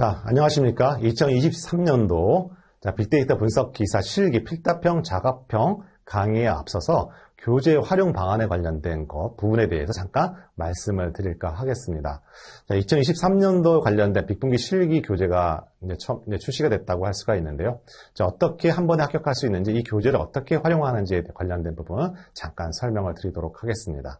자, 안녕하십니까. 2023년도 자, 빅데이터 분석 기사 실기 필답형 작업형 강의에 앞서서 교재 활용 방안에 관련된 것 부분에 대해서 잠깐 말씀을 드릴까 하겠습니다. 자, 2023년도 관련된 빅분기 실기 교재가 이제 처음, 이제 출시가 됐다고 할 수가 있는데요. 자, 어떻게 한 번에 합격할 수 있는지 이 교재를 어떻게 활용하는지에 관련된 부분 잠깐 설명을 드리도록 하겠습니다.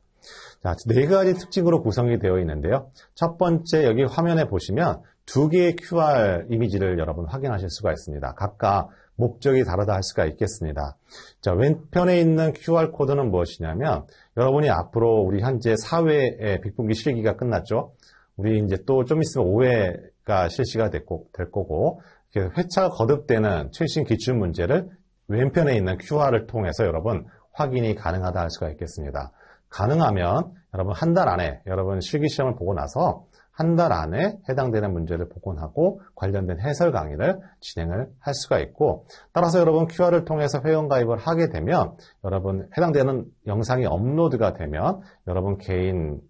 자, 네 가지 특징으로 구성이 되어 있는데요. 첫 번째 여기 화면에 보시면 두 개의 QR 이미지를 여러분 확인하실 수가 있습니다. 각각 목적이 다르다 할 수가 있겠습니다. 자, 왼편에 있는 QR코드는 무엇이냐면 여러분이 앞으로 우리 현재 사회의 빅분기 실기가 끝났죠. 우리 이제 또 좀 있으면 5회가 실시가 됐고, 될 거고 회차가 거듭되는 최신 기출 문제를 왼편에 있는 QR을 통해서 여러분 확인이 가능하다 할 수가 있겠습니다. 가능하면 여러분 한 달 안에 여러분 실기시험을 보고 나서 한 달 안에 해당되는 문제를 복원하고 관련된 해설 강의를 진행을 할 수가 있고 따라서 여러분 QR을 통해서 회원가입을 하게 되면 여러분 해당되는 영상이 업로드가 되면 여러분 개인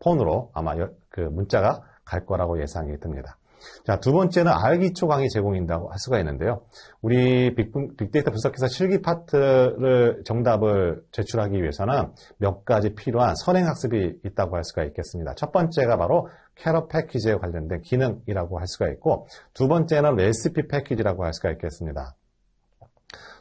폰으로 아마 그 문자가 갈 거라고 예상이 됩니다 자, 두 번째는 알기초 강의 제공인다고 할 수가 있는데요. 우리 빅, 데이터 분석해서 실기 파트를 정답을 제출하기 위해서는 몇 가지 필요한 선행 학습이 있다고 할 수가 있겠습니다. 첫 번째가 바로 캐럿 패키지에 관련된 기능이라고 할 수가 있고 두 번째는 레시피 패키지라고 할 수가 있겠습니다.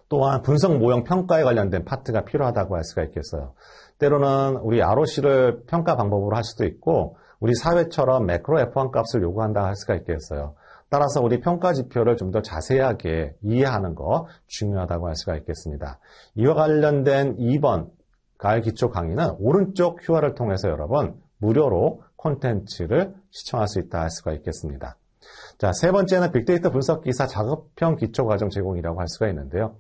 또한 분석 모형 평가에 관련된 파트가 필요하다고 할 수가 있겠어요. 때로는 우리 ROC를 평가 방법으로 할 수도 있고 우리 사회처럼 매크로 F1 값을 요구한다 할 수가 있겠어요. 따라서 우리 평가 지표를 좀 더 자세하게 이해하는 거 중요하다고 할 수가 있겠습니다. 이와 관련된 2번 가을 기초 강의는 오른쪽 QR을 통해서 여러분 무료로 콘텐츠를 시청할 수 있다 할 수가 있겠습니다. 자, 세 번째는 빅데이터 분석 기사 작업형 기초 과정 제공이라고 할 수가 있는데요.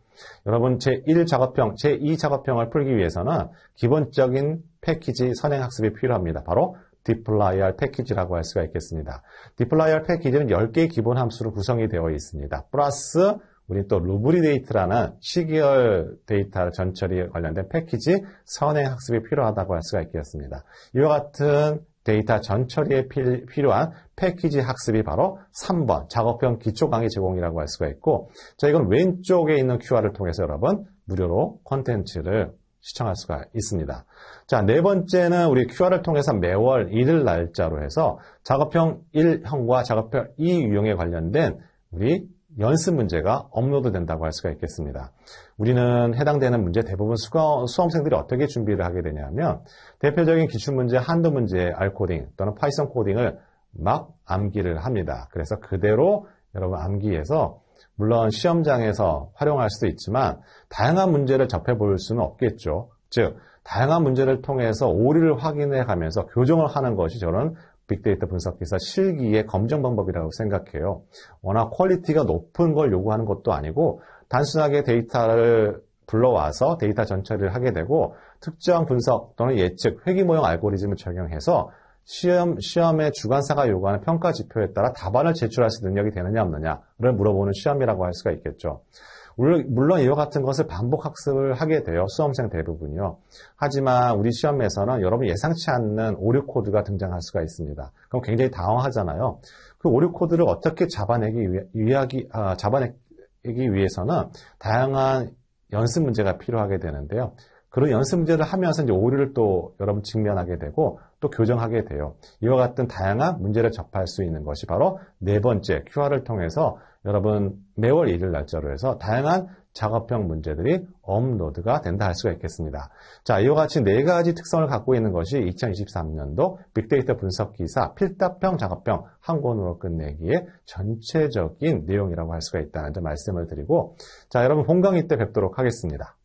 여러분 제1 작업형, 제2 작업형을 풀기 위해서는 기본적인 패키지 선행 학습이 필요합니다. 바로 dplyr 패키지라고 할 수가 있겠습니다. dplyr 패키지는 10개의 기본 함수로 구성이 되어 있습니다. 플러스 우리 또 루브리데이트라는 시계열 데이터 전처리 관련된 패키지 선행 학습이 필요하다고 할 수가 있겠습니다. 이와 같은 데이터 전처리에 필, 필요한 패키지 학습이 바로 3번 작업형 기초 강의 제공이라고 할 수가 있고 자 이건 왼쪽에 있는 QR을 통해서 여러분 무료로 콘텐츠를 시청할 수가 있습니다. 자, 네 번째는 우리 QR을 통해서 매월 일일 날짜로 해서 작업형 1형과 작업형 2 유형에 관련된 우리 연습 문제가 업로드 된다고 할 수가 있겠습니다. 우리는 해당되는 문제 대부분 수거, 험생들이 어떻게 준비를 하게 되냐면 대표적인 기출문제, 한두문제의 알코딩 또는 파이썬 코딩을 막 암기를 합니다. 그래서 그대로 여러분 암기해서 물론 시험장에서 활용할 수도 있지만 다양한 문제를 접해 볼 수는 없겠죠. 즉 다양한 문제를 통해서 오류를 확인해 가면서 교정을 하는 것이 저는 빅데이터 분석 기사 실기의 검증 방법이라고 생각해요. 워낙 퀄리티가 높은 걸 요구하는 것도 아니고 단순하게 데이터를 불러와서 데이터 전처리를 하게 되고 특정 분석 또는 예측, 회귀 모형 알고리즘을 적용해서 시험, 시험의 주관사가 요구하는 평가 지표에 따라 답안을 제출할 수 능력이 되느냐 없느냐를 물어보는 시험이라고 할 수가 있겠죠. 물론 이와 같은 것을 반복 학습을 하게 돼요. 수험생 대부분이요. 하지만 우리 시험에서는 여러분 예상치 않는 오류 코드가 등장할 수가 있습니다. 그럼 굉장히 당황하잖아요. 그 오류 코드를 어떻게 잡아내기 위하기, 아, 잡아내기 위해서는 다양한 연습 문제가 필요하게 되는데요. 그런 연습문제를 하면서 이제 오류를 또 여러분 직면하게 되고 또 교정하게 돼요. 이와 같은 다양한 문제를 접할 수 있는 것이 바로 네 번째 QR을 통해서 여러분 매월 1일 날짜로 해서 다양한 작업형 문제들이 업로드가 된다 할 수가 있겠습니다. 자, 이와 같이 네 가지 특성을 갖고 있는 것이 2023년도 빅데이터 분석 기사 필답형 작업형 한 권으로 끝내기에 전체적인 내용이라고 할 수가 있다는 점 말씀을 드리고 자, 여러분 본강이때 뵙도록 하겠습니다.